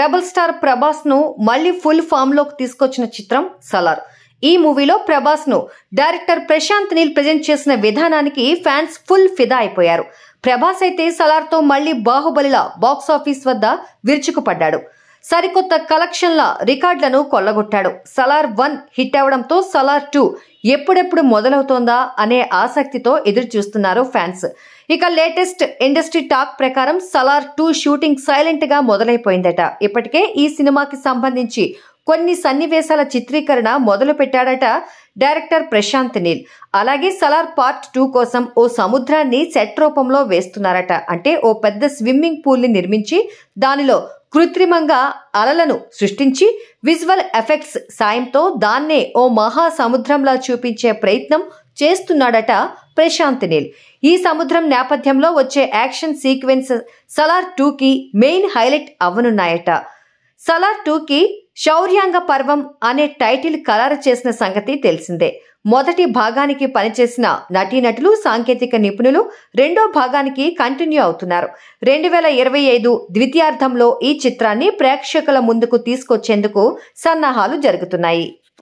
rebel star Prabhas ను మళ్ళీ full form లోకి తీసుకొచ్చిన చిత్రం సలార్ ఈ మూవీలో ప్రభాస్ ను డైరెక్టర్ ప్రశాంత్ నీల్ ప్రజెంట్ చేసిన విధానానికి ఫ్యాన్స్ ఫుల్ ఫిదా అయిపోయారు ప్రభాస్ అయితే సలార్ తో మళ్ళీ బాహుబలిలా బాక్సాఫీస్ వద్ద విరుచుకుపడ్డాడు సరికొత్త కలెక్షన్ల రికార్డులను కొల్లగొట్టాడు సలార్ వన్ హిట్ అవడంతో సలార్ టూ ఎప్పుడెప్పుడు మొదలవుతోందా అనే ఆసక్తితో ఎదురు చూస్తున్నారు ఫ్యాన్స్ ఇక లేటెస్ట్ ఇండస్ట్రీ టాక్ ప్రకారం సలార్ టూ షూటింగ్ సైలెంట్ గా మొదలైపోయిందట ఇప్పటికే ఈ సినిమాకి సంబంధించి కొన్ని సన్నివేశాల చిత్రీకరణ మొదలుపెట్టాడట డైరెక్టర్ ప్రశాంత్ నీల్ అలాగే సలార్ పార్ట్ టూ కోసం ఓ సముద్రాన్ని సెట్ రూపంలో వేస్తున్నారట అంటే ఓ పెద్ద స్విమ్మింగ్ పూల్ని నిర్మించి దానిలో కృత్రిమంగా అలలను సృష్టించి విజువల్ ఎఫెక్ట్స్ సాయంతో దాన్నే ఓ మహా సముద్రంలా చూపించే ప్రయత్నం చేస్తున్నాడట ప్రశాంత్ నీల్ ఈ సముద్రం నేపథ్యంలో వచ్చే యాక్షన్ సీక్వెన్స్ సలార్ టూకి మెయిన్ హైలైట్ అవ్వనున్నాయట సలార్ టూకి శౌర్యాంగ పర్వం అనే టైటిల్ ఖరారు చేసిన సంగతి తెలిసిందే మొదటి భాగానికి పనిచేసిన నటీనటులు సాంకేతిక నిపుణులు రెండో భాగానికి కంటిన్యూ అవుతున్నారు రెండు వేల ఇరవై ఐదు ద్వితీయార్థంలో ఈ చిత్రాన్ని ప్రేక్షకుల ముందుకు తీసుకొచ్చేందుకు సన్నాహాలు జరుగుతున్నాయి